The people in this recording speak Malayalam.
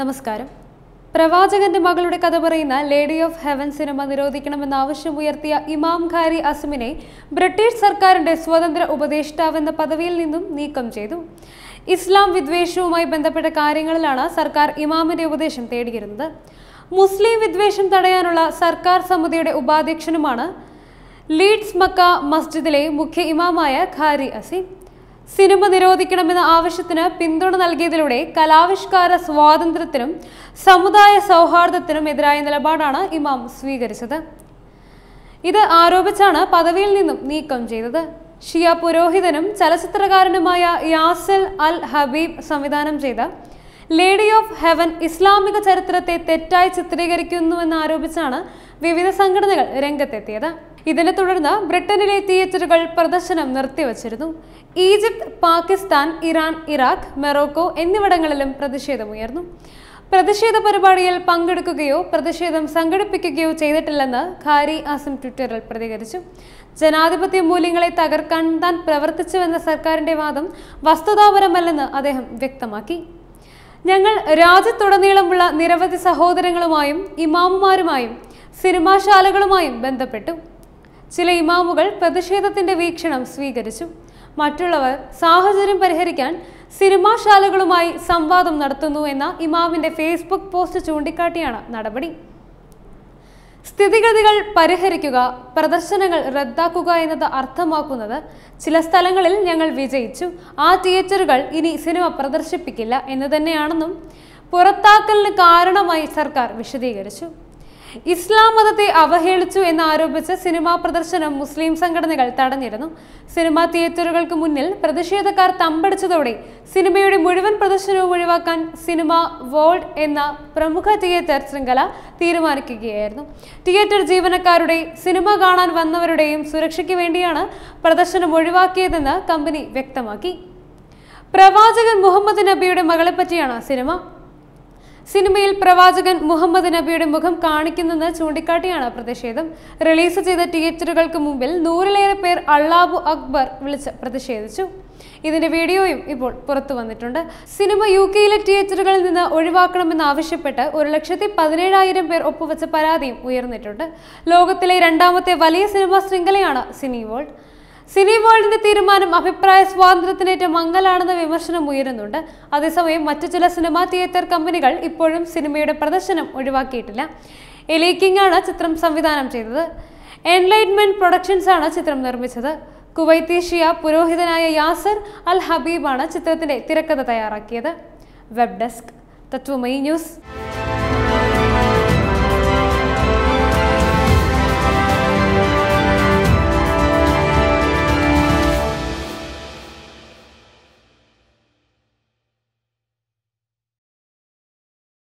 നമസ്കാരം പ്രവാചകന്റെ മകളുടെ കഥ പറയുന്ന ലേഡി ഓഫ് ഹെവൻ സിനിമ നിരോധിക്കണമെന്ന ഉയർത്തിയ ഇമാം ഖാരി അസുമിനെ ബ്രിട്ടീഷ് സർക്കാരിന്റെ സ്വതന്ത്ര ഉപദേഷ്ടാവെന്ന പദവിയിൽ നിന്നും നീക്കം ചെയ്തു ഇസ്ലാം വിദ്വേഷവുമായി ബന്ധപ്പെട്ട കാര്യങ്ങളിലാണ് സർക്കാർ ഇമാമിന്റെ ഉപദേശം തേടിയിരുന്നത് മുസ്ലിം വിദ്വേഷം തടയാനുള്ള സർക്കാർ സമിതിയുടെ ഉപാധ്യക്ഷനുമാണ് ലീഡ്സ് മക്ക മസ്ജിദിലെ മുഖ്യ ഇമാമായ ഖാരി അസിം സിനിമ നിരോധിക്കണമെന്ന ആവശ്യത്തിന് പിന്തുണ നൽകിയതിലൂടെ കലാവിഷ്കാര സ്വാതന്ത്ര്യത്തിനും സമുദായ സൗഹാർദ്ദത്തിനും എതിരായ നിലപാടാണ് ഇമാം സ്വീകരിച്ചത് ഇത് ആരോപിച്ചാണ് പദവിയിൽ നിന്നും നീക്കം ചെയ്തത് ഷിയ പുരോഹിതനും ചലച്ചിത്രകാരനുമായ യാസൽ അൽ ഹബീബ് സംവിധാനം ചെയ്ത ലേഡി ഓഫ് ഹെവൻ ഇസ്ലാമിക ചരിത്രത്തെ തെറ്റായി ചിത്രീകരിക്കുന്നുവെന്ന് ആരോപിച്ചാണ് വിവിധ സംഘടനകൾ രംഗത്തെത്തിയത് ഇതിനെ തുടർന്ന് ബ്രിട്ടനിലെ തിയേറ്ററുകൾ പ്രദർശനം നിർത്തിവച്ചിരുന്നു Egypt Pakistan Iran Iraq Morocco എന്നിവിടങ്ങളിലും പ്രതിഷേധമുയർന്നു പ്രതിഷേധ പരിപാടിയിൽ പങ്കെടുക്കുകയോ പ്രതിഷേധം സംഘടിപ്പിക്കുകയോ ചെയ്തിട്ടില്ലെന്ന് ഖാരി ആസം ട്വിറ്ററിൽ പ്രതികരിച്ചു ജനാധിപത്യ മൂല്യങ്ങളെ തകർക്കാൻ താൻ പ്രവർത്തിച്ചുവെന്ന സർക്കാരിന്റെ വാദം വസ്തുതാപരമല്ലെന്ന് അദ്ദേഹം വ്യക്തമാക്കി ഞങ്ങൾ രാജ്യത്തുടനീളമുള്ള നിരവധി സഹോദരങ്ങളുമായും ഇമാമുമാരുമായും സിനിമാശാലകളുമായും ബന്ധപ്പെട്ടു ചില ഇമാമുകൾ പ്രതിഷേധത്തിന്റെ വീക്ഷണം സ്വീകരിച്ചു മറ്റുള്ളവർ സാഹചര്യം പരിഹരിക്കാൻ സിനിമാശാലകളുമായി സംവാദം നടത്തുന്നു എന്ന ഇമാമിന്റെ ഫേസ്ബുക്ക് പോസ്റ്റ് ചൂണ്ടിക്കാട്ടിയാണ് നടപടി സ്ഥിതിഗതികൾ പരിഹരിക്കുക പ്രദർശനങ്ങൾ റദ്ദാക്കുക എന്നത് അർത്ഥമാക്കുന്നത് ചില സ്ഥലങ്ങളിൽ ഞങ്ങൾ വിജയിച്ചു ആ തിയേറ്ററുകൾ ഇനി സിനിമ പ്രദർശിപ്പിക്കില്ല എന്ന് തന്നെയാണെന്നും പുറത്താക്കലിന് കാരണമായി സർക്കാർ വിശദീകരിച്ചു ഇസ്ലാം മതത്തെ അവഹേളിച്ചു എന്നാരോപിച്ച് സിനിമാ പ്രദർശനം മുസ്ലിം സംഘടനകൾ തടഞ്ഞിരുന്നു സിനിമാ തിയേറ്ററുകൾക്ക് മുന്നിൽ പ്രതിഷേധക്കാർ തമ്പടിച്ചതോടെ സിനിമയുടെ മുഴുവൻ പ്രദർശനവും ഒഴിവാക്കാൻ സിനിമ വേൾഡ് എന്ന പ്രമുഖ തിയേറ്റർ ശൃംഖല തീരുമാനിക്കുകയായിരുന്നു തിയേറ്റർ ജീവനക്കാരുടെ സിനിമ കാണാൻ വന്നവരുടെയും സുരക്ഷയ്ക്ക് വേണ്ടിയാണ് പ്രദർശനം ഒഴിവാക്കിയതെന്ന് കമ്പനി വ്യക്തമാക്കി പ്രവാചകൻ മുഹമ്മദ് നബിയുടെ മകളെ പറ്റിയാണ് സിനിമ സിനിമയിൽ പ്രവാചകൻ മുഹമ്മദ് നബിയുടെ മുഖം കാണിക്കുന്നെന്ന് ചൂണ്ടിക്കാട്ടിയാണ് പ്രതിഷേധം റിലീസ് ചെയ്ത തിയേറ്ററുകൾക്ക് മുമ്പിൽ നൂറിലേറെ പേർ അള്ളാബു അക്ബർ വിളിച്ച് പ്രതിഷേധിച്ചു ഇതിന്റെ വീഡിയോയും ഇപ്പോൾ പുറത്തു വന്നിട്ടുണ്ട് സിനിമ യു കെയിലെ തിയേറ്ററുകളിൽ നിന്ന് ഒഴിവാക്കണമെന്നാവശ്യപ്പെട്ട് ഒരു ലക്ഷത്തി പതിനേഴായിരം പേർ ഒപ്പുവെച്ച പരാതിയും ഉയർന്നിട്ടുണ്ട് ലോകത്തിലെ രണ്ടാമത്തെ വലിയ സിനിമാ ശൃംഖലയാണ് സിനി വേൾഡ് സിനി വേൾഡിന്റെ തീരുമാനം അഭിപ്രായ സ്വാതന്ത്ര്യത്തിനേറ്റ മങ്ങലാണെന്ന വിമർശനം ഉയരുന്നുണ്ട് അതേസമയം മറ്റു ചില സിനിമാ തിയേറ്റർ കമ്പനികൾ ഇപ്പോഴും സിനിമയുടെ പ്രദർശനം ഒഴിവാക്കിയിട്ടില്ല എലീക്കിംഗ് ആണ് ചിത്രം സംവിധാനം ചെയ്തത് എൻലൈറ്റ്മെന്റ് പ്രൊഡക്ഷൻസ് ആണ് ചിത്രം നിർമ്മിച്ചത് കുവൈത്തി ഷിയ പുരോഹിതനായ യാസർ അൽ ഹബീബാണ് ചിത്രത്തിന്റെ തിരക്കഥ തയ്യാറാക്കിയത് വെബ് ഡെസ്ക് തത്വമൈ ന്യൂസ്